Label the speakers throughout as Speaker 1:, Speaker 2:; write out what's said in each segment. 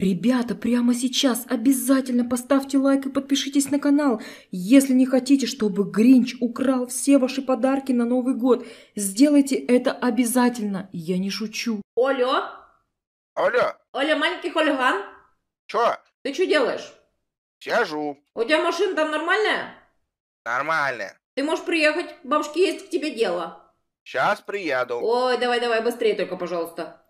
Speaker 1: Ребята, прямо сейчас обязательно поставьте лайк и подпишитесь на канал, если не хотите, чтобы Гринч украл все ваши подарки на Новый год. Сделайте это обязательно, я не шучу. Олё? Алло, Оля, маленький хулиган, чё? ты что делаешь? Сижу. У тебя машина там нормальная?
Speaker 2: Нормальная.
Speaker 1: Ты можешь приехать, бабушки есть к тебе дело.
Speaker 2: Сейчас приеду.
Speaker 1: Ой, давай-давай, быстрее только, пожалуйста.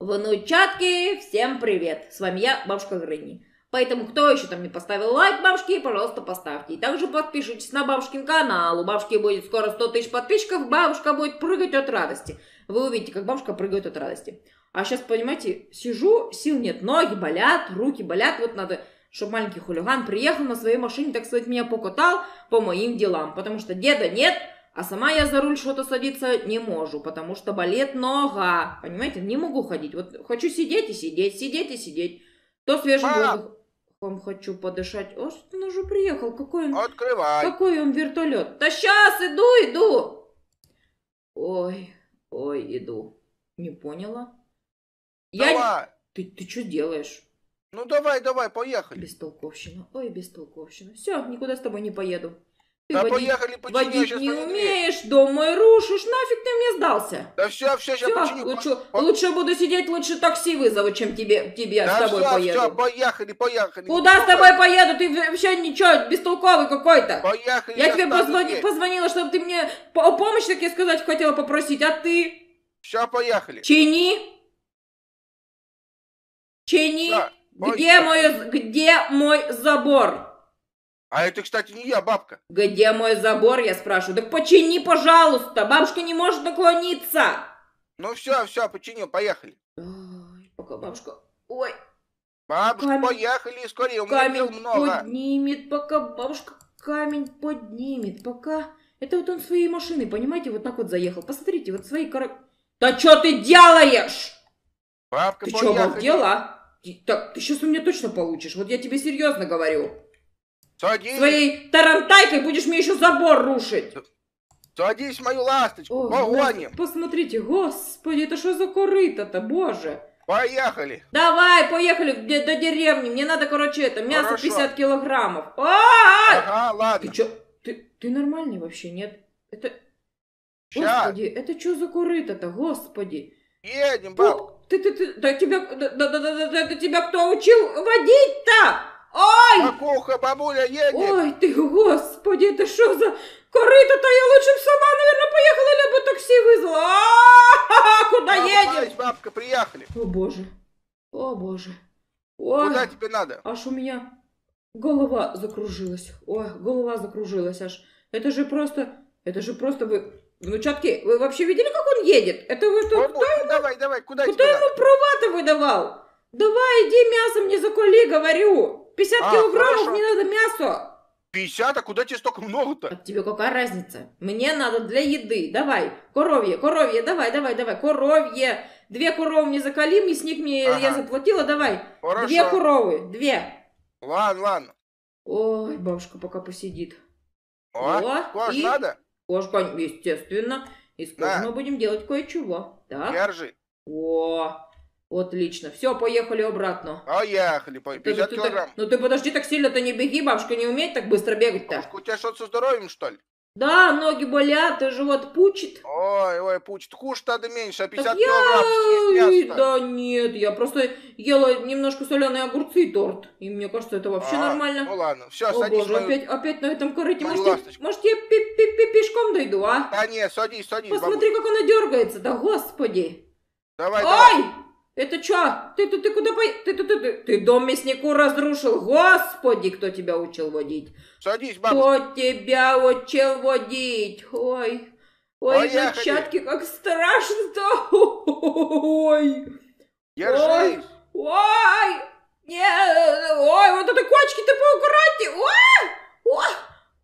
Speaker 1: Внучатки, всем привет! С вами я, бабушка Гренни. Поэтому, кто еще там не поставил лайк бабушке, пожалуйста, поставьте. И также подпишитесь на бабушкин канал. У бабушки будет скоро 100 тысяч подписчиков, бабушка будет прыгать от радости. Вы увидите, как бабушка прыгает от радости. А сейчас, понимаете, сижу, сил нет, ноги болят, руки болят. Вот надо, чтобы маленький хулиган приехал на своей машине, так сказать, меня покатал по моим делам. Потому что деда нет, а сама я за руль что-то садиться не могу, потому что болит нога. Понимаете, не могу ходить. Вот хочу сидеть и сидеть, сидеть и сидеть. То свежим воздухом хочу подышать. О, что он уже приехал? Какой он... Открывай. Какой он вертолет? Да сейчас иду, иду. Ой, ой, иду. Не поняла. Давай. Я... Ты, ты что делаешь? Ну давай, давай, поехали. Бестолковщина. Ой, бестолковщина. Все, никуда с тобой не поеду да водить, поехали починю, водить не умеешь, дом мой рушишь, нафиг ты мне сдался. Да все, все, все сейчас Лучше, по... лучше буду сидеть, лучше такси вызову, чем тебе, тебе да с тобой все, поеду. все, поехали, поехали. Куда поехали. с тобой поеду? Ты вообще ничего, бестолковый какой-то. Поехали. Я, я тебе позвони, позвонила, чтобы ты мне о помощи, так я сказать, хотела попросить, а ты? Все, поехали. Чини. Чини. Все, где мой, где мой забор? А это, кстати, не я, бабка. Где мой забор, я спрашиваю. Так почини, пожалуйста, бабушка не может наклониться. Ну все, все, починил, поехали. Ой, пока бабушка... Ой. Бабушка, камень... поехали, скорее, у меня камень дел много. поднимет, пока бабушка камень поднимет, пока... Это вот он своей машиной, понимаете, вот так вот заехал. Посмотрите, вот свои кара... Да что ты делаешь?
Speaker 2: Бабка, ты что, обалдела? А?
Speaker 1: так, ты сейчас у меня точно получишь, вот я тебе серьезно говорю. Садись. Своей тарантайкой будешь мне еще забор рушить. Садись, мою ласточку, О, погоним. Да, посмотрите, господи, это что за корыто-то, боже. Поехали. Давай, поехали до, до деревни. Мне надо, короче, это мясо Хорошо. 50 килограммов. А -а -а! Ага, ладно. Ты что, ты, ты нормальный вообще, нет? Это... Щас. Господи, это что за корыто-то, господи. Едем, баб. Ты, ты, ты, да тебя, да, да, да, да, да, тебя кто учил водить-то? Ой! Макуха, бабуля, едет! Ой ты господи, ти что за корыто-то? я лучше б сама, наверное, поехала либо таксі визвала. А-а-а, куда едем? бабка, приехали. О боже, о боже. Ой, Куда тебе надо? аж у меня голова закружилась. Ой, голова закружилась аж. Это же просто, это же просто вы... Внучатки, вы вообще видели, как он едет? Это вы О, тут... Бог, ну давай, давай, куда Кто тебе ему права выдавал? Давай, иди мясом не закули, говорю. 50 а, килограммов, хорошо. мне надо мясо. 50, а куда тебе столько много-то? А тебе какая разница? Мне надо для еды. Давай, коровье, коровье, давай, давай, давай, коровье. Две коровы мне закали, мясник мне ага. я заплатила, давай. Хорошо. Две коровы, две. Ладно, ладно. Ой, бабушка пока посидит. О, О кож и... надо? Кожка, естественно. Из кожи да. мы будем делать кое-чего. Так? Держи. О, Отлично. Все, поехали обратно. Поехали, по 50 ты, ты, килограмм. ну ты подожди, так сильно-то не беги, бабушка не умеет так быстро бегать-то. Бабушка, у тебя что со здоровьем, что ли? Да, ноги болят, и живот пучит. Ой, ой, пучит. Кушать надо меньше, а 50 так килограмм я... Да нет, я просто ела немножко соленые огурцы и торт. И мне кажется, это вообще а, нормально. Ну ладно, все, садись. О, Боже, мою... опять, опять на этом корыте. может, я, может, я пи -пи -пи пешком дойду, а? Да нет, садись, садись. Посмотри, бабушка. как она дергается, да господи. Давай, Ой! давай. Ой! Это чё? Ты, ты, ты куда по... Ты, ты, ты, ты, ты дом мяснику разрушил. Господи, кто тебя учил водить? Садись, бабушка. Кто тебя учил водить? Ой, ой, ой зачатки, как страшно-то. Ой. Держись. Ой, ой. Не, ой, вот это кочки ты поаккуратнее. Ой,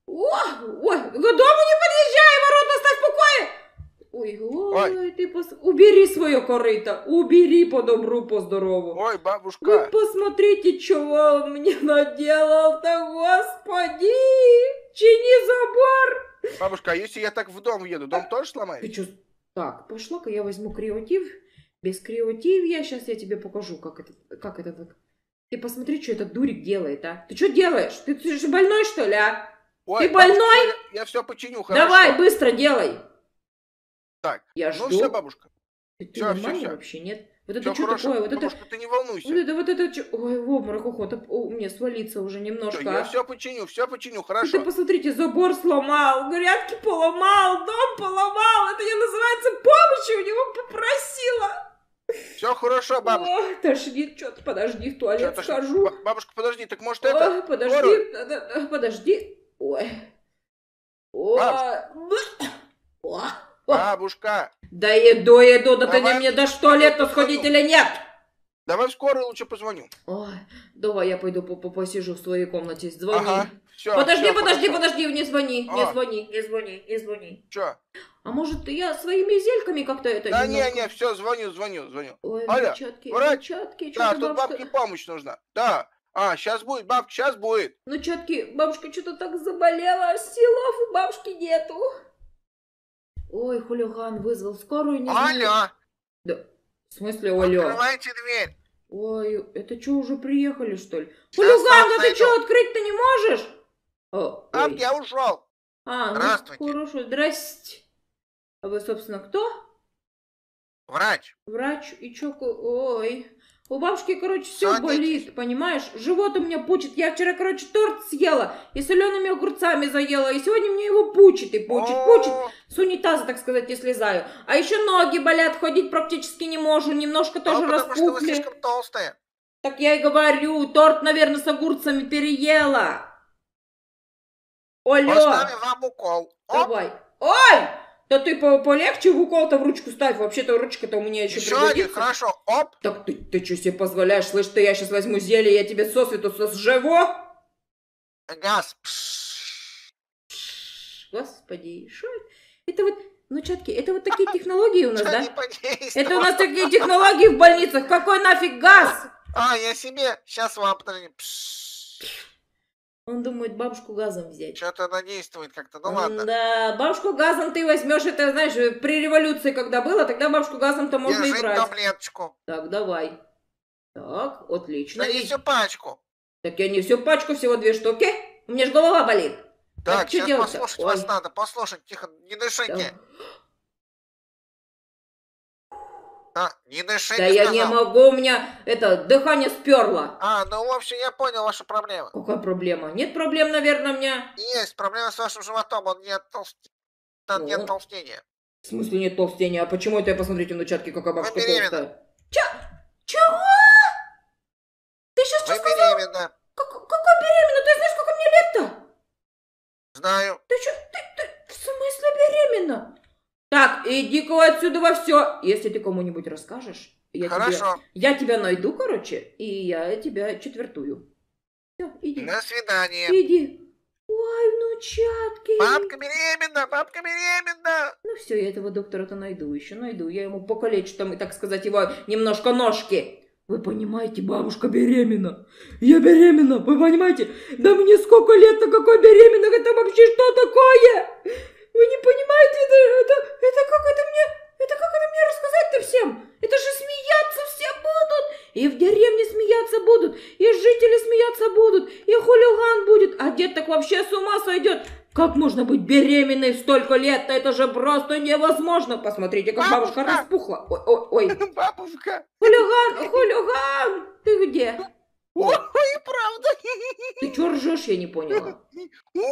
Speaker 1: ой, ой, к дому не подъезжай, ворота оставь в покое. Ой, ой, Ой. ты пос... убери свое корыто, убери по добру, по здорову. Ой, Вы бабушка, ну, посмотрите, чего он мне наделал-то, господи! Чини забор! бабушка, а если я так в дом еду, дом а тоже Ты сломает? чё? Так, пошла-ка я возьму креатив. Без креативья. Сейчас я тебе покажу, как это, как это так. Ты посмотри, что этот дурик делает, а? Ты что делаешь? Ты, ты же больной, что ли, а? Ой, Ты больной?
Speaker 2: я, все починю, хорошо. Давай, быстро
Speaker 1: делай. Так, я ну жду. все, бабушка. Ты, все, нормально все, все. вообще, нет? Вот это все что хорошо, такое? Вот бабушка,
Speaker 2: это... ты не волнуйся. Вот
Speaker 1: это, вот это, ой, в обморок охота, у меня свалиться уже немножко. Все, я а. все починю, все починю, хорошо. Ты, посмотрите, забор сломал, грядки поломал, дом поломал, это не называется помощи у него попросила. Все хорошо, бабушка. О, тошнит, что-то подожди, в туалет схожу. Бабушка, подожди, так может О, это... подожди, Город? подожди. Ой. О,
Speaker 3: бабушка.
Speaker 1: Бабушка! Да иду, иду, да давай ты мне да что лет сходить или нет? Давай в скорую лучше позвоню. Ой, давай я пойду по -по посижу в своей комнате, звони. Ага, все, подожди, все, подожди, хорошо. подожди, не звони, а. не звони, не звони, не звони. Че? А может я своими зельками как-то это Да немножко... не,
Speaker 2: не, все, звоню, звоню, звоню. Ой, Аля, врач?
Speaker 1: перчатки, Да, тут бабушка... бабке помощь
Speaker 2: нужна, да. А, сейчас будет, бабка, сейчас будет.
Speaker 1: Ну, четки, бабушка что-то так заболела, силов у бабушки нету. Ой, хулиган вызвал скорую. Не Алло! Да, в смысле, алло? Открывайте дверь. Ой, это что, уже приехали, что ли?
Speaker 2: Хулиган, да ты что,
Speaker 1: открыть-то не можешь? О, а, Там я ушел. А, ну, Здравствуйте. ну, хорошо, здрасте. А вы, собственно, кто? Врач. Врач, и чё, ой. У бабушки, короче, все Сонечки. болит, понимаешь? Живот у меня пучит. Я вчера, короче, торт съела и солеными огурцами заела. И сегодня мне его пучит и пучит, пучит. С унитаза, так сказать, и слезаю. А еще ноги болят, ходить практически не могу. Немножко а тоже потому, распухли. Что вы слишком толстая. Так я и говорю, торт, наверное, с огурцами переела. Олё. Поставим вам укол. Оп. Давай. Ой! Да ты по полегче в укол-то в ручку ставь. Вообще-то ручка-то у меня еще Еще один, хорошо оп. Так ты, ты что себе позволяешь? Слышь, ты, я сейчас возьму зелье, я тебе сосвету сожжеву. Газ. Господи, что это? вот, ну, чатки, это вот такие технологии у нас, да? Это у нас такие технологии в больницах. Какой нафиг газ? А, я себе. Сейчас вам... Пш. Он думает, бабушку газом взять. Что-то она действует как-то, ну ладно. Да, бабушку газом ты возьмешь, это, знаешь, при революции, когда было, тогда бабушку газом-то можно Держи и брать. таблеточку. Так, давай. Так, отлично. Да не всю пачку. Так я не всю пачку, всего две штуки. У меня же голова болит. Так, так сейчас послушать Ой. вас надо, послушать, тихо, не дышите. Так. А, не дыши, Да не я не могу, у меня это дыхание сперло.
Speaker 2: А, ну, в общем, я понял вашу проблему.
Speaker 1: Какая проблема? Нет проблем, наверное, у меня.
Speaker 2: Есть проблема с вашим животом, он не от толст... Там нет толстения.
Speaker 1: В смысле нет толстения? А почему это я посмотрите на чатке, какая бабушка беременна. толстая?
Speaker 2: Че? Чего?
Speaker 1: Ты сейчас что Вы сказал? беременна. Как, какой беременна? Ты знаешь, сколько мне лет-то? Знаю. Ты что? Ты, ты в смысле беременна? Так, иди-ка отсюда во все. Если ты кому-нибудь расскажешь, я Хорошо. Тебе, я тебя найду, короче, и я тебя четвертую.
Speaker 3: Все, иди. На свидание. Иди.
Speaker 1: Ой, внучатки. Бабка беременна, бабка беременна. Ну все, я этого доктора-то найду еще, найду. Я ему покалечу там, и так сказать, его немножко ножки. Вы понимаете, бабушка беременна. Я беременна, вы понимаете? Да мне сколько лет на какой беременна? Это вообще что такое? Вы не понимаете, это, это, это как это мне, это как это мне рассказать-то всем? Это же смеяться все будут, и в деревне смеяться будут, и жители смеяться будут, и хулиган будет, а дед так вообще с ума сойдет. Как можно быть беременной в столько лет-то? Это же просто невозможно. Посмотрите, как бабушка, бабушка распухла. Ой, ой, ой. Бабушка. Хулиган, хулиган, ты где? Ой, правда. Ты чё ржешь, я не поняла.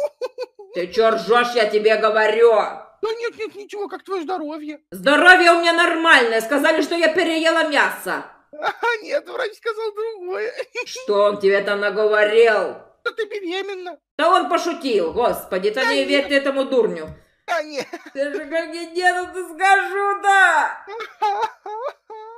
Speaker 1: Ты чё ржешь, я тебе говорю. Да
Speaker 2: нет, нет, ничего, как твое здоровье?
Speaker 1: Здоровье у меня нормальное. Сказали, что я переела мясо.
Speaker 2: А нет, врач сказал другое.
Speaker 1: Что он тебе там наговорил? Да ты беременна. Да он пошутил, господи, да, да не верь ты этому дурню. Да нет. Ты же как я деду-то скажу-то.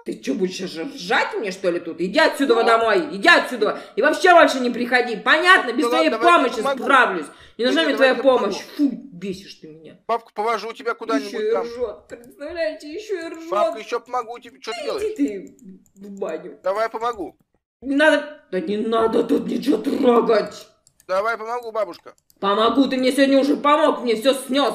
Speaker 1: Ты что, будешь ржать мне, что ли, тут? Иди отсюда да. Ну, домой, иди отсюда. И вообще больше не приходи. Понятно, без ну, твоей помощи справлюсь. Не нужна мне твоя помощь. Фу, бесишь ты меня. Папку повожу тебя куда-нибудь еще и Еще ржет, представляете, еще и ржет. Бабка,
Speaker 2: еще помогу тебе. Что ты делаешь? ты в баню. Давай помогу. Не надо.
Speaker 1: Да не надо тут ничего трогать.
Speaker 2: Давай помогу, бабушка.
Speaker 1: Помогу, ты мне сегодня уже помог, мне все снес.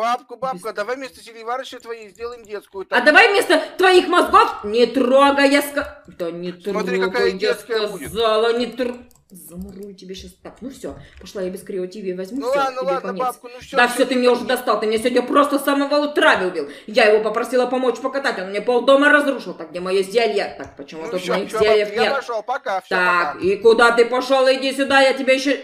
Speaker 2: Бабку, бабка, давай вместо Селиварыча твоей сделаем детскую.
Speaker 1: Там. А давай вместо твоих мозгов не трогай, я сказала. Да не трогай, Смотри, какая я сказала, будет. не трогай. Замурую тебе сейчас так. Ну все, пошла я без Крио возьму. Ну все, ладно, ладно, конец. бабку, ну все. Да все, ты меня уже достал, ты меня сегодня просто с самого утра убил. Я его попросила помочь покатать, он мне полдома разрушил. Так, где мое зелье? Так, почему ну, тут все, моих все, зельев я нет? Я пошел, пока, все, Так, пока. и куда ты пошел? Иди сюда, я тебе еще...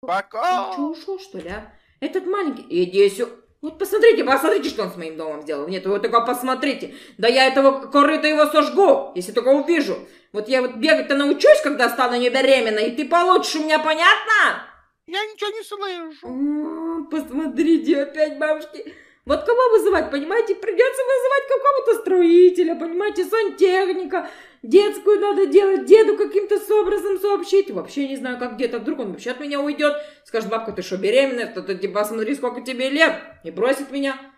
Speaker 1: Пока. Ты что, ушел, что ли, а? Этот маленький... Иди сюда. Вот посмотрите, посмотрите, что он с моим домом сделал. Нет, вы только посмотрите. Да я этого корыто его сожгу, если только увижу. Вот я вот бегать-то научусь, когда стану не беременна, и ты получишь у меня, понятно? Я ничего не слышу. посмотрите, опять бабушки. Вот кого вызывать, понимаете? Придется вызывать какого-то строителя, понимаете, сантехника, детскую надо делать, деду каким-то образом сообщить. Вообще не знаю, как дед, а вдруг он вообще от меня уйдет. Скажет, бабка, ты что, беременная? что-то типа, смотри, сколько тебе лет, и бросит меня.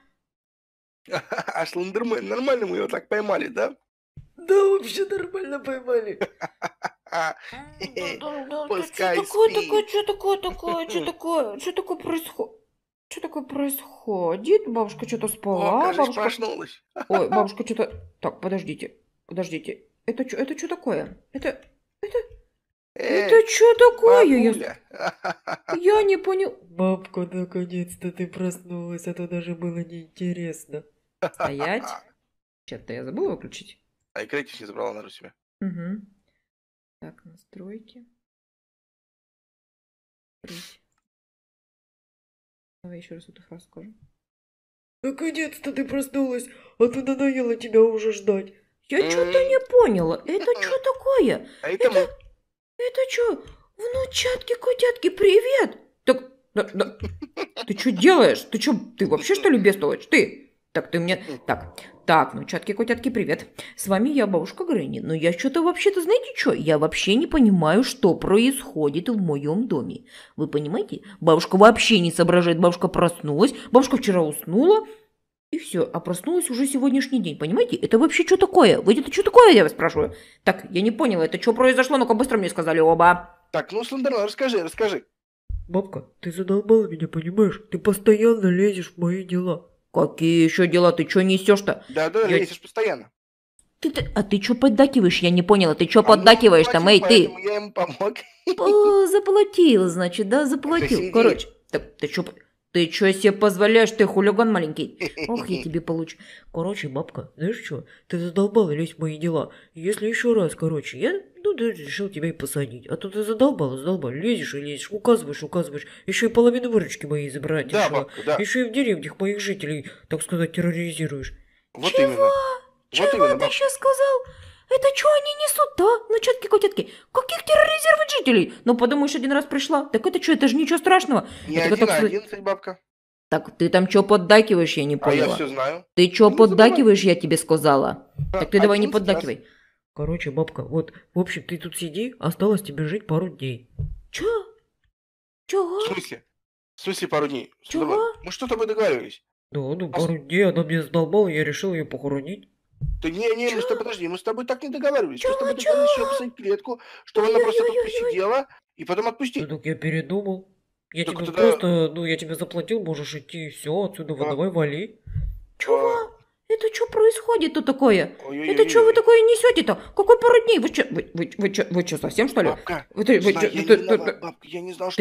Speaker 1: А
Speaker 2: Слендермен, нормально мы его так поймали, да?
Speaker 1: Да, вообще нормально поймали. Пускай Что такое, что такое, такое, что такое, что такое происходит? Что такое происходит? Бабушка что-то спала. О, кажется, бабушка проснулась. Ой, бабушка что-то... Так, подождите, подождите. Это что это чё такое? Это... Это... Эй, это что такое?
Speaker 3: Я...
Speaker 1: я не понял.
Speaker 3: Бабка, наконец-то ты проснулась, а то даже было неинтересно. Стоять. Чат-то я забыла выключить. А экранчик не забрала, наверное, себе. Угу. Так, настройки. Давай еще раз эту фразу скажу. Наконец-то ты проснулась, а то надоело тебя уже ждать. Я что-то не поняла. Это что такое? А
Speaker 1: это Это что? Внучатки, котятки, привет! Так, да, да. ты что делаешь? Ты что, ты вообще что ли бестолочь? Ты? Так, ты мне... Так, так, внучатки, котятки, привет. С вами я, бабушка Гренни. Но я что-то вообще-то, знаете что? Я вообще не понимаю, что происходит в моем доме. Вы понимаете? Бабушка вообще не соображает. Бабушка проснулась, бабушка вчера уснула, и все, а проснулась уже сегодняшний день, понимаете? Это вообще что такое? Вы это что такое, я вас спрашиваю? Так, я не понял, это что произошло? Ну-ка, быстро мне сказали оба. Так, ну, Слендерлайн, расскажи, расскажи.
Speaker 3: Бабка, ты задолбала меня, понимаешь? Ты постоянно лезешь в мои дела. Какие еще дела? Ты что несешь-то?
Speaker 1: Да-да, я... лезешь постоянно. Ты, ты, а ты что поддакиваешь? Я не поняла, ты что а ну, поддакиваешь-то, Мэй, ты? я ему помог. О, заплатил, значит, да, заплатил. Короче, так, ты что... Ты чё себе позволяешь, ты хулиган маленький? Ох, я тебе получу. Короче,
Speaker 3: бабка, знаешь что, ты задолбала лезть в мои дела. Если еще раз, короче, я ну, ты решил тебя и посадить. А то ты задолбала, задолбала. Лезешь и лезешь, указываешь, указываешь. Еще и половину выручки моей забрать да, решила. Бабка, да. Еще и в деревнях моих жителей, так сказать, терроризируешь.
Speaker 1: Вот Чего? именно. Чего вот именно, ты бабка. сказал? Это что они несут-то, а? Ну, тетки-котятки, каких терроризировать жителей? Ну, подумаешь, один раз пришла. Так это что, это же ничего страшного. Не это один, так... а одиннадцать, бабка. Так ты там что поддакиваешь, я не поняла. А я все знаю. Ты что ну, поддакиваешь,
Speaker 3: забывай. я тебе сказала. так ты давай не поддакивай. Раз. Короче, бабка, вот, в общем, ты тут сиди, осталось тебе жить пару дней. Чё? Чего? В смысле? В смысле пару дней? Чего? Мы что-то мы договаривались. Да, ну а пару дней она мне задолбала, я решил ее похоронить.
Speaker 2: Да не, не, мы ну, с тобой, подожди, мы с тобой так не договаривались. Чего? Мы с тобой договорились ее посадить клетку,
Speaker 3: чтобы она просто тут посидела и потом отпустить. Ну так я передумал. Я так тебе тогда... просто, ну я тебе заплатил, можешь идти, все, отсюда, а? давай вали. А. Чего? Это
Speaker 1: что происходит-то такое? Ой-ой-ой. Это что вы такое несете-то?
Speaker 3: Какой пару дней? Вы что, вы, вы, вы, что
Speaker 1: вы чё, совсем что ли? ты,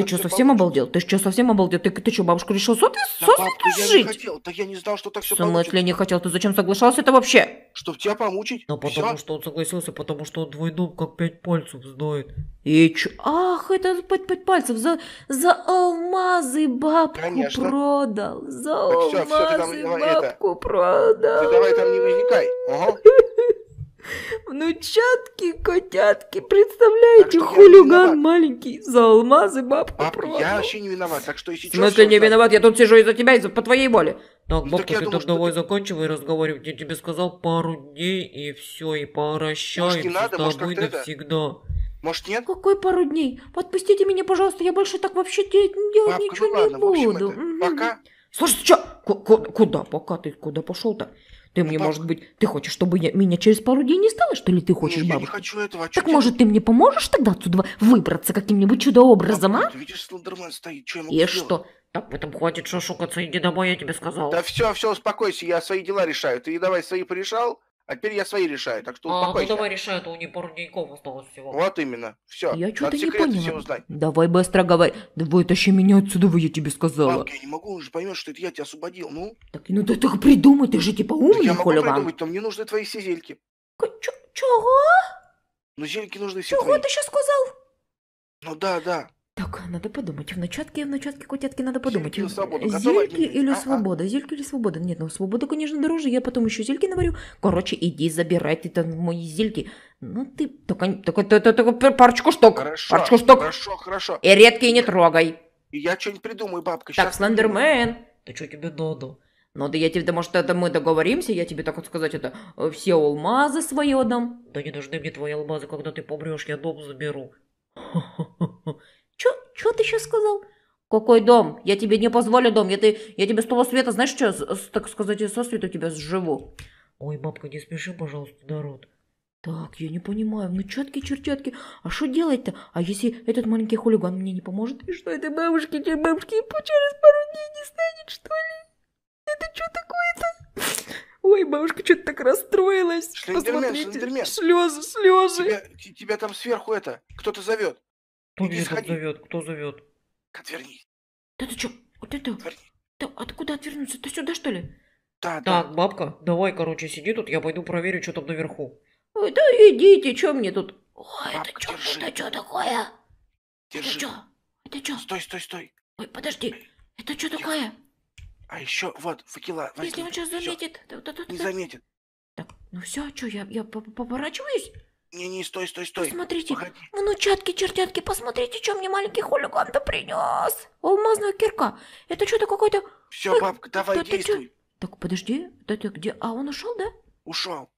Speaker 1: что совсем обалдел? Ты что, совсем обалдел? Ты, ты что, бабушку решил сотый,
Speaker 2: да, бабка, жить? Я не хотел, я не знал, что
Speaker 1: так все получится. В смысле не хотел? Ты зачем соглашался
Speaker 3: это вообще?
Speaker 1: Чтоб тебя помучить.
Speaker 3: Ну, потому Всё? что он согласился, потому что он двойном как пять пальцев знает. И чё?
Speaker 1: Ах, это пять, пять пальцев за, за алмазы бабку Конечно. продал. За так, алмазы всё, всё, э, бабку это... продал. Ты давай там не возникай. Ага. Внучатки, котятки,
Speaker 3: представляете, хулиган маленький за алмазы бабку Пап, продал. я вообще не виноват, так что если что... В смысле не виноват? Я тут сижу из-за тебя, из-за по твоей воле. Так, ну, бабка, так я, я давай ты... заканчивай разговаривать. Я тебе сказал пару дней, и все, и прощаемся не надо, с тобой может, навсегда. Это...
Speaker 1: Может, нет? Какой пару дней? Отпустите меня, пожалуйста, я больше так вообще делать Бабка, ну ничего ну, ладно, не буду. Общем, это... Пока. Слушай, ты что? Куда? Пока ты куда пошел-то? Ты ну, мне, Пап... может быть, ты хочешь, чтобы я, меня через пару дней не стало, что ли, ты хочешь, ну, бабушка? Я не хочу этого. А так, делать? может, ты мне поможешь тогда отсюда выбраться каким-нибудь чудо-образом, а? Ты
Speaker 3: видишь, Слендермен стоит, что я могу И делать? что? Так, потом хватит шушукаться, иди домой, я тебе сказал. Да все, все, успокойся, я свои дела решаю. Ты давай
Speaker 2: свои порешал, а теперь я свои решаю, так что успокойся. А, ну
Speaker 3: давай решай, а то у не пару деньков осталось всего. Вот
Speaker 1: именно, все. Я что-то не поняла. узнать. Давай быстро говори. Давай тащи меня отсюда, вы я тебе сказала. Мамка, я не
Speaker 2: могу, он же поймет, что это я тебя освободил, ну.
Speaker 1: Так, ну ты так придумай, ты же типа умный, да я могу
Speaker 3: придумать,
Speaker 2: но мне нужны твои все зельки. чего? Ну зельки нужны все Чего твои.
Speaker 1: ты сейчас сказал? Ну да, да. Так, надо подумать. В начатке, в начатке котятки, надо подумать. Зельки, свободу, зельки или а -а. свобода? Зельки или свобода? Нет, ну свобода, конечно, дороже. Я потом еще зельки наварю. Короче, иди забирай ты там мои зельки. Ну ты только, только, только, только парочку штук. Хорошо, парочку штук. Хорошо,
Speaker 2: хорошо. И редкие не
Speaker 1: трогай. Я что-нибудь придумаю, бабка. Так, Слендермен. Да что тебе надо? Ну да я тебе, да может это мы договоримся, я тебе так
Speaker 3: вот сказать это, э, все алмазы свое, отдам. Да не нужны мне твои алмазы, когда ты помрешь, я дом заберу.
Speaker 1: Что ты сейчас сказал? Какой дом? Я тебе не позволю дом. Я, ты, я тебе с того света, знаешь, что, с, так сказать, со света тебя сживу.
Speaker 3: Ой, бабка, не спеши, пожалуйста, народ. Так, я не понимаю, ну четкие чертятки,
Speaker 1: а что делать-то? А если этот маленький хулиган мне не поможет? И что это бабушки, те бабушки через
Speaker 3: пару дней не станет, что ли? Это что такое-то? Ой, бабушка что-то так расстроилась. Шендермен, Посмотрите, шендермен. слезы, слезы. Тебя, тебя там сверху это, кто-то зовет. Кто меня сходи. зовет? Кто зовет? Отверни. Да ты чё? Вот это? Отверни. Да откуда отвернуться? Ты сюда что ли? Да, так, да. бабка, давай, короче, сиди тут, я пойду проверю, что там наверху.
Speaker 1: Ой, да идите, что мне тут? Ой,
Speaker 3: бабка, это что, это что такое? Держи. Это что? Это что? Стой, стой, стой. Ой, подожди. Это что такое? А еще вот факела. Если он сейчас заметит, то, то, то, не заметит.
Speaker 1: Так, ну все, а что, я, я поворачиваюсь? Не-не, стой, стой, стой. Посмотрите, внучатки, чертятки, посмотрите, что мне маленький хулиган-то принес. Алмазного кирка. Это что-то какой-то... Все, Ой, э, бабка, давай, да, действуй. Так, подожди, да ты где? А он ушел, да? Ушел.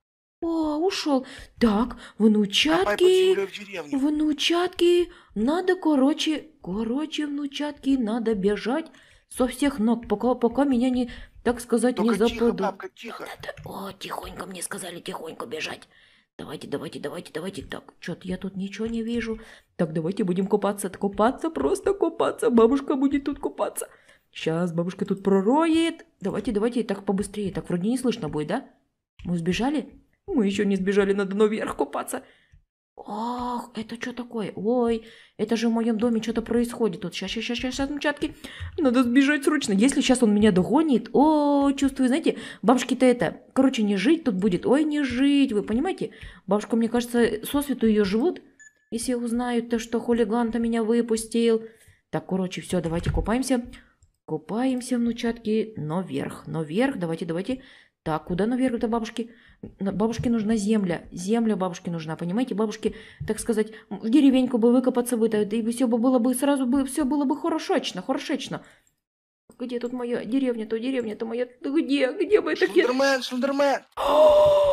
Speaker 1: О, ушел. Так, внучатки, внучатки, надо, короче, короче, внучатки, надо бежать со всех ног, пока, пока меня не, так сказать, Только не запуду. Тихо, бабка, тихо. Надо, о, тихонько мне сказали, тихонько бежать. Давайте, давайте, давайте, давайте. Так, что-то я тут ничего не вижу. Так, давайте будем купаться. Купаться, просто купаться. Бабушка будет тут купаться. Сейчас бабушка тут пророет. Давайте, давайте, так побыстрее. Так вроде не слышно будет, да? Мы сбежали?
Speaker 3: Мы еще не сбежали, надо
Speaker 1: наверх купаться. Ах, это что такое? Ой, это же в моем доме что-то происходит. Вот сейчас, сейчас, сейчас, сейчас, отмечатки. Надо сбежать срочно. Если сейчас он меня догонит, о, чувствую, знаете, бабушки то это, короче, не жить тут будет. Ой, не жить, вы понимаете? Бабушка, мне кажется, со свету ее живут. Если узнают то, что хулиган-то меня выпустил. Так, короче, все, давайте купаемся. Купаемся, внучатки, но вверх, но вверх, давайте, давайте. Так, куда наверх-то бабушки? Бабушке нужна земля, земля бабушке нужна, понимаете? Бабушке, так сказать, в деревеньку бы выкопаться бы, и все бы было бы, сразу бы, все было бы хорошечно, хорошечно. Где тут моя деревня, то деревня, то моя... где, где мы это? Шульдермен, Шульдермен!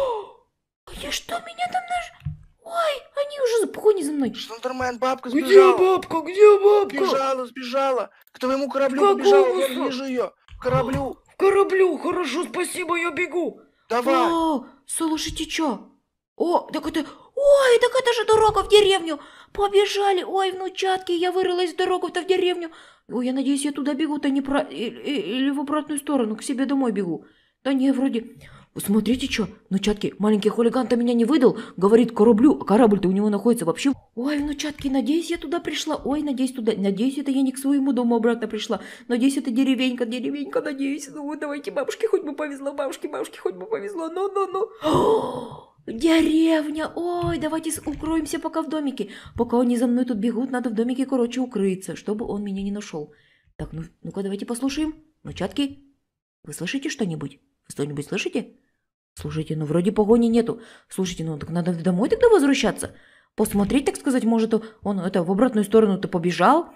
Speaker 1: А я что, меня там наш... Ой, они уже погони за мной.
Speaker 3: Шульдермен, бабка сбежала. Где бабка, где бабка? Сбежала, сбежала. К твоему кораблю побежала, я вижу ее. К кораблю. К кораблю, хорошо, спасибо, я бегу. Давай.
Speaker 1: О, а, слушайте, чё? О, так это... Ой, так это же дорога в деревню! Побежали! Ой, внучатки, я вырылась в дорогу-то в деревню! Ой, я надеюсь, я туда бегу-то не про... Или, э, э, или в обратную сторону, к себе домой бегу. Да не, вроде... Смотрите, что, внучатки, маленький хулиган-то меня не выдал, говорит кораблю, а корабль-то у него находится вообще. Ой, внучатки, надеюсь, я туда пришла, ой, надеюсь, туда, надеюсь, это я не к своему дому обратно пришла, надеюсь, это деревенька, деревенька, надеюсь, ну давайте, бабушке хоть бы повезло, бабушке, бабушке хоть бы повезло, ну, ну, ну. Деревня! Ой, давайте укроемся пока в домике. Пока они за мной тут бегут, надо в домике, короче, укрыться, чтобы он меня не нашел. Так, ну, ну-ка, давайте послушаем. Внучатки, вы слышите что-нибудь? Вы что-нибудь слышите? Слушайте, ну вроде погони нету. Слушайте, ну так надо домой тогда возвращаться посмотреть, так сказать, может, он это в обратную сторону-то побежал.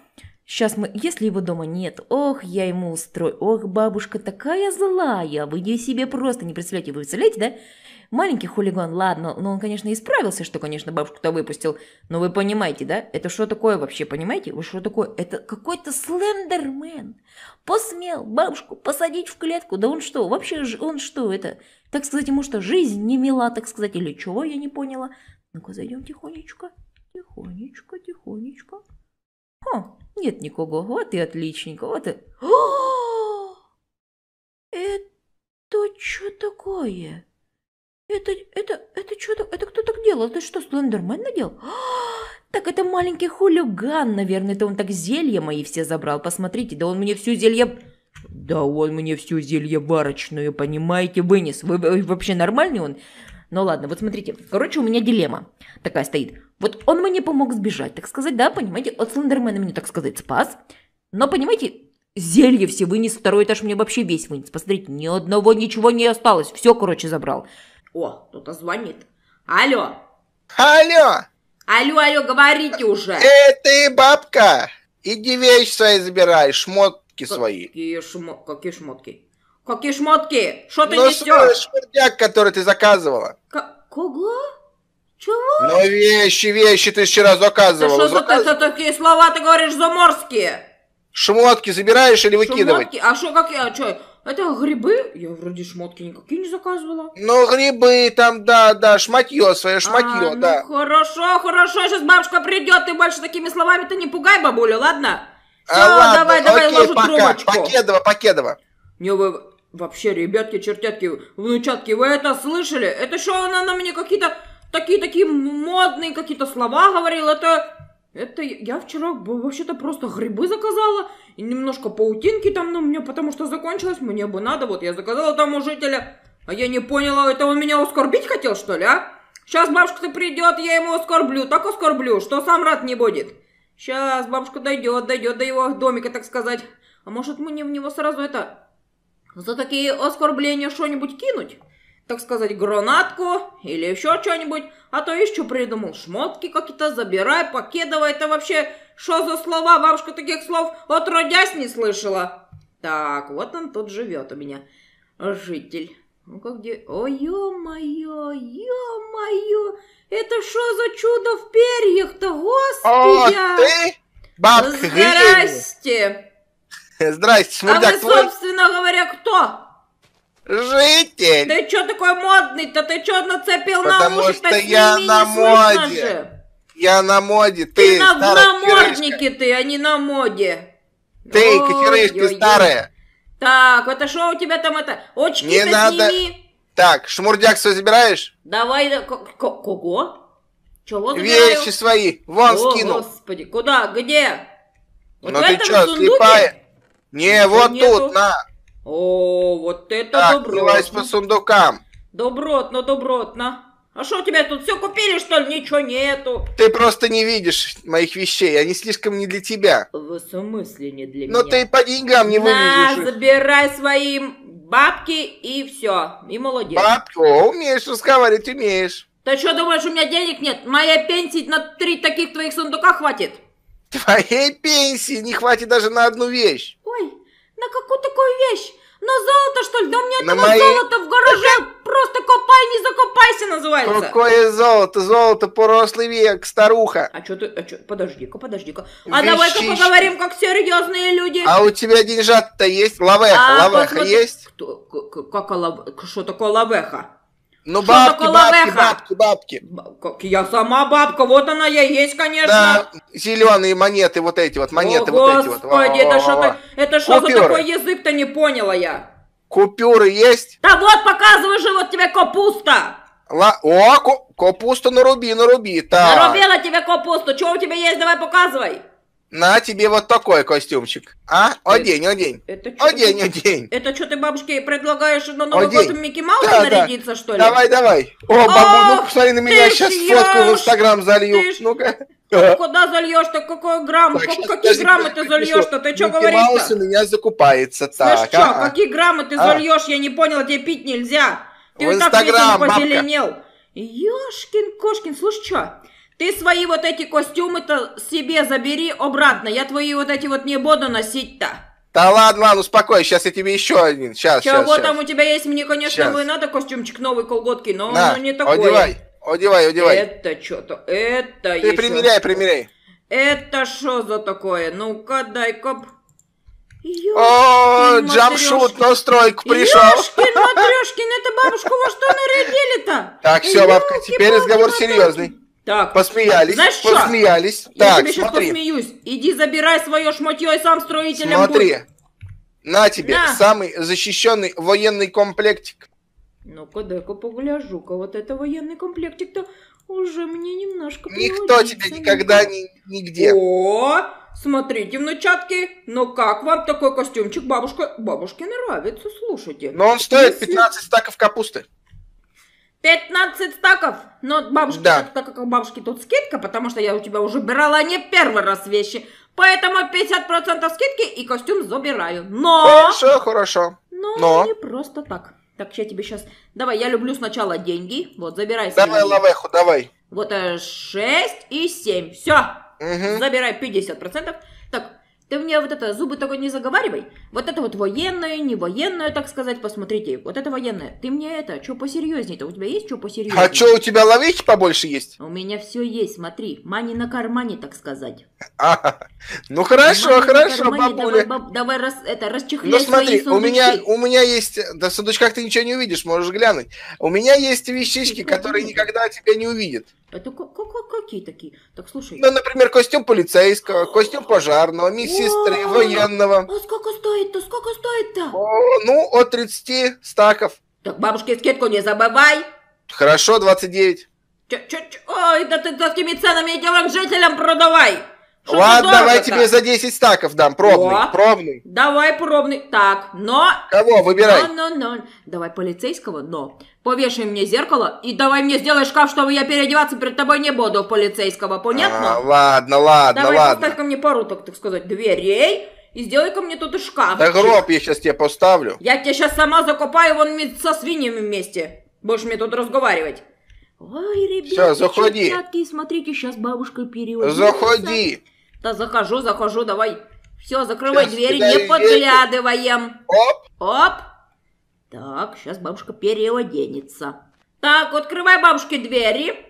Speaker 1: Сейчас мы, если его дома нет, ох, я ему устрою, ох, бабушка такая злая, вы не себе просто не представляете, вы представляете, да? Маленький хулиган, ладно, но он, конечно, исправился, что, конечно, бабушку-то выпустил, но вы понимаете, да? Это что такое вообще, понимаете? Вы что такое? Это какой-то слендермен посмел бабушку посадить в клетку, да он что, вообще, он что, это, так сказать, ему что, жизнь не мила, так сказать, или чего, я не поняла. Ну-ка, зайдем тихонечко. Тихонечко, тихонечко. О, нет никого. Вот и отличненько. Вот и... О! Это что такое? Это, это, это что Это кто так делал? Это что, Слендермен надел? О! Так это маленький хулиган, наверное. Это он так зелья мои все забрал. Посмотрите, да он мне всю зелье... Да он мне всю зелье варочную, понимаете, вынес. Вы, вы вообще нормальный он? Ну ладно, вот смотрите. Короче, у меня дилемма такая стоит. Вот он мне помог сбежать, так сказать, да, понимаете? От Слендермена мне так сказать, спас. Но, понимаете, зелье все вынес, второй этаж мне вообще весь вынес. Посмотрите, ни одного ничего не осталось. Все, короче, забрал. О, кто-то звонит. Алло! Алло! Алло, алло, говорите уже!
Speaker 2: Э, ты бабка! Иди вещи свои забирай, шмотки Какие свои. Шмо... Какие шмотки?
Speaker 1: Какие шмотки? Что ты ну, несешь?
Speaker 2: шмурдяк, который ты заказывала.
Speaker 1: К- кого? Чего?
Speaker 2: Ну вещи, вещи ты вчера заказывала. Да
Speaker 1: что За, такие слова ты говоришь заморские?
Speaker 2: Шмотки забираешь или выкидывать? Шмотки?
Speaker 1: А что, как я, а что? Это грибы? Я вроде шмотки никакие не заказывала. Ну,
Speaker 2: грибы там, да, да, шматье свое, шматье, а, ну да.
Speaker 1: Ну, хорошо, хорошо, сейчас бабушка придет, ты больше такими словами-то не пугай бабулю, ладно? Все, а, ладно, давай, давай, окей, ложу пока. трубочку. Покедова, Покедова. Не, вы... Вообще, ребятки, чертятки, внучатки, вы это слышали? Это что она на мне какие-то такие-такие модные какие-то слова говорила? Это... Это я вчера вообще-то просто грибы заказала, и немножко паутинки там на ну, мне, потому что закончилось, мне бы надо, вот я заказала там у жителя, а я не поняла, это он меня оскорбить хотел, что ли, а? Сейчас бабушка-то придет, я ему оскорблю, так оскорблю, что сам рад не будет. Сейчас бабушка дойдет, дойдет до его домика, так сказать. А может, мы не в него сразу это ну, за такие оскорбления что-нибудь кинуть? Так сказать, гранатку или еще что-нибудь? А то еще придумал шмотки какие-то, забирай, покидывай. Это вообще что за слова? Бабушка таких слов отродясь не слышала. Так, вот он тут живет у меня. Житель. Ну как где? О, ё-моё, ё-моё. Это что за чудо в перьях-то, господи? О, ты?
Speaker 2: Бабка, Здрасте. Здрасте, а Смердяк. А вы, твой...
Speaker 1: собственно говоря, кто? Житель. Ты чё такой модный-то? Ты чё нацепил Потому на уши Потому что я на моде.
Speaker 2: Я на моде. Ты, ты на, на
Speaker 1: моднике ты, а не на моде. Ты, Катерышка старая. Так, это что у тебя там это? Очки-то не надо... сними.
Speaker 2: Так, шмурдяк
Speaker 1: все забираешь? Давай, кого? Чего забираю? Вещи свои, вон О, скинул. господи, куда, где? Вот Но ну ты чё сундуке? слепая? Не, Ничего ну, вот нету. тут, на. О, вот это так, добротно. по сундукам. Добротно, добротно. А что у тебя тут все купили, что ли? Ничего нету. Ты просто не
Speaker 2: видишь моих вещей, они слишком не для тебя. В смысле не для Но ну, меня? Но ты по деньгам не На, вывезешь.
Speaker 1: забирай свои бабки и все. И молодец. Бабки? О, умеешь разговаривать, умеешь. Ты что думаешь, у меня денег нет? Моя пенсия на три таких твоих сундука хватит?
Speaker 2: Твоей пенсии не хватит даже на одну вещь.
Speaker 1: Ой, на какую такую вещь? На золото, что ли? Да у меня на этого мои... золота в гараже просто копай, не закопайся называется. Какое золото? Золото порослый век, старуха. А что ты, а что подожди-ка, подожди-ка. А давай-ка поговорим, как серьезные люди. А у тебя деньжат-то есть? Лавеха, а, лавеха посмотри... есть? Кто, как, как, что такое лавеха? Ну, бабки, такое бабки, лавеха? бабки, бабки. Я сама бабка, вот она я есть, конечно. Да,
Speaker 2: зеленые монеты, вот эти вот, монеты О, вот эти вот. Господи, это что так- это что за такой
Speaker 1: язык-то не поняла я. Купюры есть? Да вот, показывай же, вот тебе капуста.
Speaker 2: Ла... О, ко- капуста наруби, наруби. Так. Нарубила
Speaker 1: тебе капусту, что у тебя есть, давай показывай.
Speaker 2: На тебе вот такой костюмчик. А? Одень, это, одень.
Speaker 1: Это одень, ты, одень. Это что ты бабушке предлагаешь на ну, Новый ну, ну, одень. год Микки Маус да, нарядиться, да. что ли? Давай,
Speaker 2: давай. О, бабу, ну посмотри на меня, сейчас фотку в Инстаграм залью.
Speaker 1: Ну-ка. Куда зальешь Ты Какой грамм? Так, как, какие даже, граммы ты зальешь-то? Ты что говоришь? Маус
Speaker 2: у меня закупается. Так, Знаешь что, какие
Speaker 1: граммы ты а. зальешь? Я не понял, тебе пить нельзя. Ты в так Инстаграм, позеленел. Ёшкин, кошкин, слушай, что? Ты свои вот эти костюмы-то себе забери обратно. Я твои вот эти вот не буду носить-то.
Speaker 2: Да ладно, ладно, успокойся, сейчас я тебе еще один. Сейчас, Чего сейчас, там
Speaker 1: у тебя есть? Мне, конечно, сейчас. Ну надо костюмчик новый, колготки, но На, не такой. Одевай,
Speaker 2: одевай, одевай.
Speaker 1: Это что-то, это Ты еще... примеряй, примеряй. Это что за такое? Ну-ка, дай-ка... О, джамшут
Speaker 2: на стройку пришел. Ёшкин,
Speaker 1: матрешкин, это бабушку во что нарядили-то? Так, все, бабка, теперь разговор
Speaker 2: серьезный. Так. Посмеялись. Знаешь посмеялись. что? Посмеялись. Я так, тебе сейчас смотри.
Speaker 1: посмеюсь. Иди забирай свое шматье и сам строителем Смотри. Будь.
Speaker 2: На тебе На. самый защищенный военный комплектик.
Speaker 1: Ну-ка, дай-ка погляжу-ка. Вот это военный комплектик-то уже мне немножко Никто тебе никогда не, нигде. О, смотрите, внучатки, но ну как вам такой костюмчик? Бабушка, бабушке нравится, слушайте. Но он стоит 15 стаков капусты. 15 стаков? Но бабушки, да. так как у бабушки тут скидка, потому что я у тебя уже брала не первый раз вещи. Поэтому 50% скидки и костюм забираю. Но... Хорошо, хорошо. Но, но... не просто так. Так, я тебе сейчас... Давай, я люблю сначала деньги. Вот, забирай. Давай деньги. лавеху, давай. Вот 6 э, и 7. Все. Угу. Забирай 50%. Ты мне вот это, зубы такой не заговаривай. Вот это вот военное, не военное, так сказать, посмотрите. Вот это военное. Ты мне это, что посерьезнее-то? У тебя есть что посерьезнее? А что, у тебя ловить побольше есть? У меня все есть, смотри. Мани на кармане, так сказать. А, ну хорошо, Мани хорошо, кармане, бабуля. Давай, баб, давай раз, это, расчехляй Ну смотри, у меня,
Speaker 2: у меня есть... Да в сундучках ты ничего не увидишь, можешь глянуть. У меня есть вещички, которые никогда тебя не увидят. Это какие такие? Так слушай. Ну, например, костюм полицейского, костюм пожарного, медсестры, военного. А
Speaker 1: сколько стоит-то? Сколько стоит-то? Ну, от 30 стаков. Так бабушке скидку не забывай. Хорошо, 29. Ч-ч-ч! Ой, да ты такими ценами идем к жителям продавай. Что Ладно, давай так? тебе за
Speaker 2: 10 стаков дам. Пробный, О, пробный.
Speaker 1: Давай пробный. Так, но... Кого? Выбирай. Но, но, но. Давай полицейского, но. Повешай мне зеркало и давай мне сделай шкаф, чтобы я переодеваться перед тобой не буду полицейского, понятно? А,
Speaker 2: ладно, ладно, давай, ладно. Давай
Speaker 1: ко мне пару, так, так сказать, дверей и сделай ко мне тут и шкаф. Да гроб
Speaker 2: я сейчас тебе поставлю.
Speaker 1: Я тебя сейчас сама закопаю вон со свиньями вместе. Будешь мне тут разговаривать. Ой, ребятки, Все, заходи. Чертятки, смотрите, сейчас бабушка переоденется. Заходи. Да захожу, захожу, давай. Все, закрывай сейчас дверь, не подглядываем. Оп. Оп. Так, сейчас бабушка переоденется. Так, открывай бабушке двери.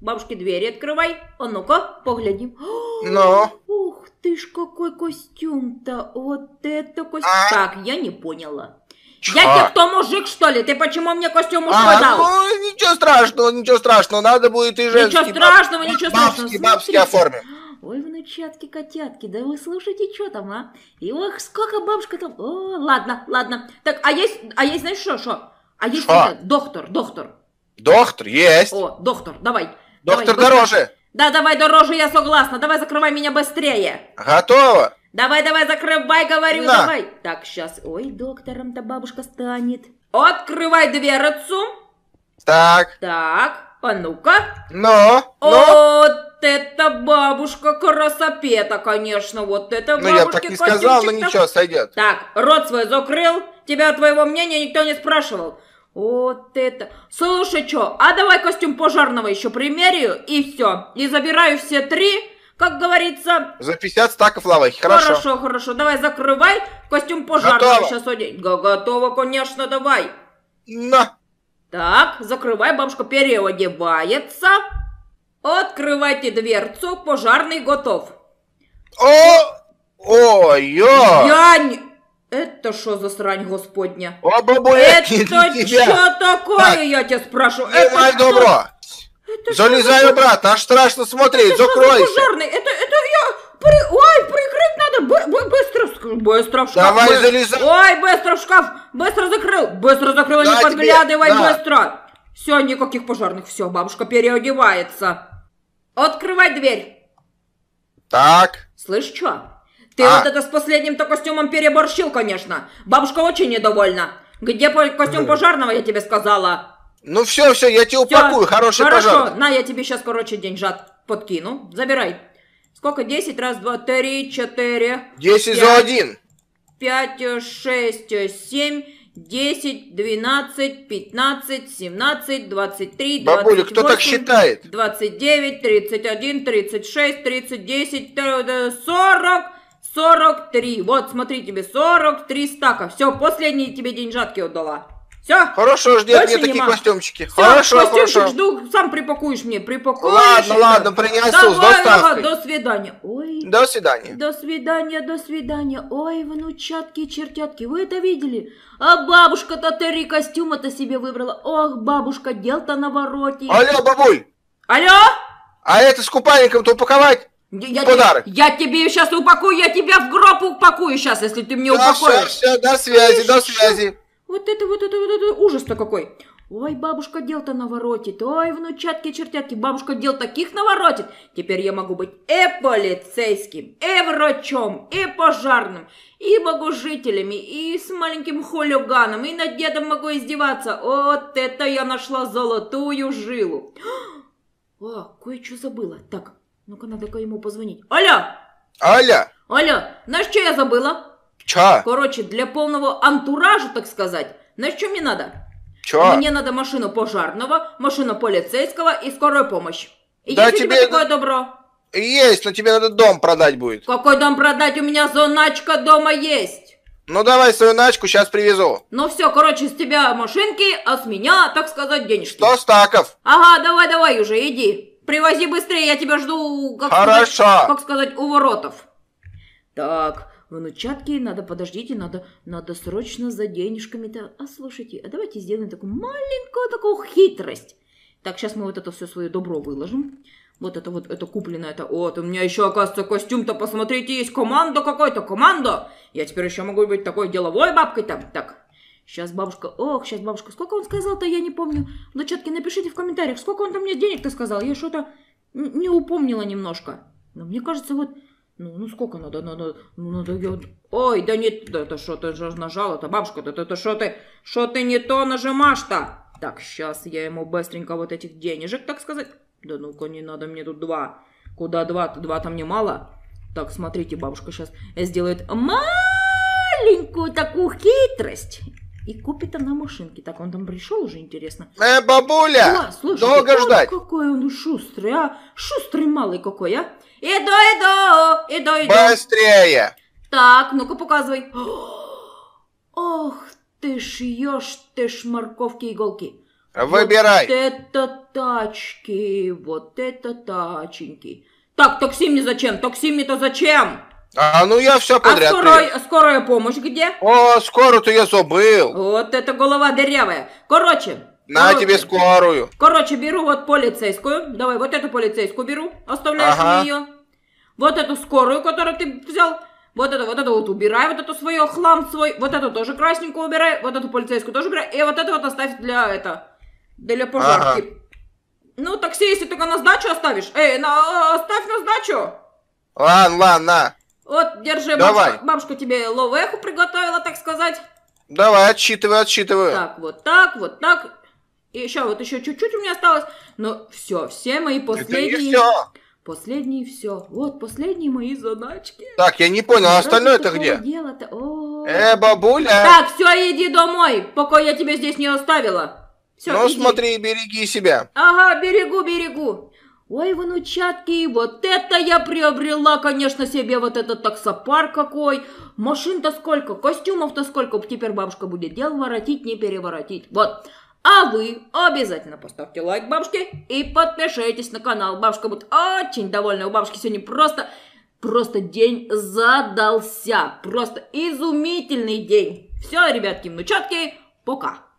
Speaker 1: Бабушке двери открывай. А ну-ка, поглядим. Но. Ну? Ух ты ж, какой костюм-то. Вот это костюм. А? Так, я не поняла. Чё? Я тебе кто, мужик, что ли? Ты почему мне костюм мужской а, дал? ну ничего страшного, ничего страшного. Надо будет и женский. Ничего страшного, баб... ничего страшного. Бабский, бабский оформим. Ой, внучатки, котятки, да вы слушайте, что там, а? И ох, сколько бабушка там. О, ладно, ладно. Так, а есть, а есть, знаешь, что, что? А есть шо? Это, доктор, доктор. Доктор, есть. О, доктор, давай. Доктор давай, дороже. Да, давай дороже, я согласна. Давай закрывай меня быстрее. Готово. Давай, давай, закрывай, говорю, На. давай. Так, сейчас. Ой, доктором-то бабушка станет. Открывай дверцу. Так. Так, а ну-ка. Но, но. Вот это бабушка красопета, конечно, вот это бабушка. Ну я так не сказал, но ничего, сойдет. Так, рот свой закрыл, тебя твоего мнения никто не спрашивал. Вот это. Слушай, чё, а давай костюм пожарного еще примерю, и все. И забираю все три, как говорится...
Speaker 2: За 50 стаков лавахи, хорошо. Хорошо,
Speaker 1: хорошо, давай закрывай, костюм пожарного Готово. сейчас одень. Готово, конечно, давай. На. Так, закрывай, бабушка переодевается. Открывайте дверцу, пожарный готов.
Speaker 2: О, ой, ой. Я
Speaker 1: Это что за срань господня? О, бабуля, Это что такое, так. я тебя спрашиваю? Это что? Это Залезай же... обратно, аж страшно смотреть, это закройся. Это пожарный, это, это я... При... Ой, прикрыть надо, б, б, быстро, быстро в шкаф. Давай бы... залезай. Ой, быстро в шкаф, быстро закрыл, быстро закрыл, да, не подглядывай, тебе... да. быстро. Все, никаких пожарных, все, бабушка переодевается. Открывай дверь. Так. Слышь, что? Ты а... вот это с последним-то костюмом переборщил, конечно. Бабушка очень недовольна. Где костюм э. пожарного, я тебе сказала?
Speaker 2: Ну все, все, я тебя упакую, все. хороший Хорошо. пожар.
Speaker 1: на, я тебе сейчас, короче, деньжат подкину. Забирай. Сколько? Десять раз, два, три, четыре. Десять за один. 5, 6, 7, 10, 12, 15, 17, двадцать Бабуля, 28, кто так считает? Двадцать девять, тридцать один, тридцать шесть, тридцать десять, э, сорок, сорок три. Вот, смотри, тебе сорок три стака. Все, последние тебе деньжатки отдала. Все. Хорошо, жди от меня такие костюмчики. Все, хорошо, хорошо. жду, сам припакуешь мне, припакуешь. Ладно, ладно, принесу, Давай, с доставкой. до свидания. Ой. До свидания. До свидания, до свидания. Ой, внучатки, чертятки, вы это видели? А бабушка-то три костюма-то себе выбрала. Ох, бабушка, дел-то на вороте. Алло, бабуль. Алло. А это с купальником-то упаковать? Я подарок. Тебе, я тебе сейчас упакую, я тебя в гроб упакую сейчас, если ты мне да, упакуешь. Все, все, до связи, Ты до связи. Вот это вот это вот это ужас-то какой. Ой, бабушка дел-то наворотит. Ой, внучатки-чертятки, бабушка дел таких наворотит. Теперь я могу быть и полицейским, и врачом, и пожарным, и богужителями, и с маленьким хулиганом, и над дедом могу издеваться. Вот это я нашла золотую жилу. О, а, кое-что забыла. Так, ну-ка надо-ка ему позвонить. Аля! Аля! Аля, знаешь, что я забыла? Чё? Короче, для полного антуража, так сказать, Знаешь, что мне надо? Чё? Мне надо машину пожарного, машину полицейского и скорую помощь. И да если тебе... тебе такое добро? Есть, но
Speaker 2: тебе надо дом продать будет.
Speaker 1: Какой дом продать? У меня зоначка дома есть.
Speaker 2: Ну давай свою начку, сейчас привезу.
Speaker 1: Ну все, короче, с тебя машинки, а с меня, так сказать, денежки. Сто стаков. Ага, давай, давай уже, иди. Привози быстрее, я тебя жду, как Хорошо. сказать, как сказать, у воротов. Так, внучатки, надо подождите, надо, надо срочно за денежками-то. А слушайте, а давайте сделаем такую маленькую такую хитрость. Так, сейчас мы вот это все свое добро выложим. Вот это вот, это куплено, это вот, у меня еще, оказывается, костюм-то, посмотрите, есть команда какой-то, команда. Я теперь еще могу быть такой деловой бабкой там. Так, Сейчас бабушка, ох, сейчас бабушка, сколько он сказал-то, я не помню. Дочатки, напишите в комментариях, сколько он там мне денег-то сказал. Я что-то не упомнила немножко. Но мне кажется, вот ну, ну сколько надо, надо, ну надо, я... Ой, да нет, да, это что ты же нажала-то, бабушка, да, да, да что ты, что ты не то нажимаешь-то? Так, сейчас я ему быстренько вот этих денежек, так сказать. Да ну-ка, не надо мне тут два. Куда два-то? два там не мало. Так, смотрите, бабушка сейчас сделает маленькую такую хитрость и купит она машинки, Так он там пришел уже, интересно. Э, бабуля, да, слушай, долго он, ждать. Какой он шустрый, а? Шустрый малый какой, а? Иду, иду, иду, иду. Быстрее. Так, ну-ка показывай. Ох ты ж, ешь ты ж морковки иголки.
Speaker 2: Выбирай. Вот
Speaker 1: это тачки, вот это таченьки. Так, такси мне зачем? Такси мне-то зачем? А, ну я все а подряд. А скорая, скорая помощь где?
Speaker 2: О, скорую-то
Speaker 1: я забыл. Вот это голова дырявая. Короче. На короче, тебе
Speaker 2: скорую.
Speaker 1: Короче, беру вот полицейскую. Давай, вот эту полицейскую беру. Оставляешь ага. ее. Вот эту скорую, которую ты взял. Вот это, вот это вот убирай, вот эту свое хлам свой, вот эту тоже красненькую убирай, вот эту полицейскую тоже убирай, и вот это вот оставь для это, для пожарки. Ага. Ну, такси, если только на сдачу оставишь. Эй, на, оставь на сдачу.
Speaker 2: Ладно, ладно.
Speaker 1: Вот, держи, Давай. Бабушка, бабушка тебе ловеху приготовила, так сказать. Давай, отсчитываю, отсчитываю. Так, вот так, вот так. И еще, вот еще чуть-чуть у меня осталось. Но ну, все, все мои последние... Это все. Последние все. Вот, последние мои задачки. Так, я не понял, а остальное-то где? Дело-то?
Speaker 2: Э, бабуля. Так,
Speaker 1: все, иди домой, пока я тебя здесь не оставила. Все, ну, иди. смотри,
Speaker 2: береги себя.
Speaker 1: Ага, берегу, берегу. Ой, внучатки, вот это я приобрела, конечно, себе вот этот таксопар какой. Машин-то сколько, костюмов-то сколько. Теперь бабушка будет дел воротить, не переворотить. Вот. А вы обязательно поставьте лайк бабушке и подпишитесь на канал. Бабушка будет очень довольна. У бабушки сегодня просто, просто день задался. Просто изумительный день. Все, ребятки, внучатки, пока.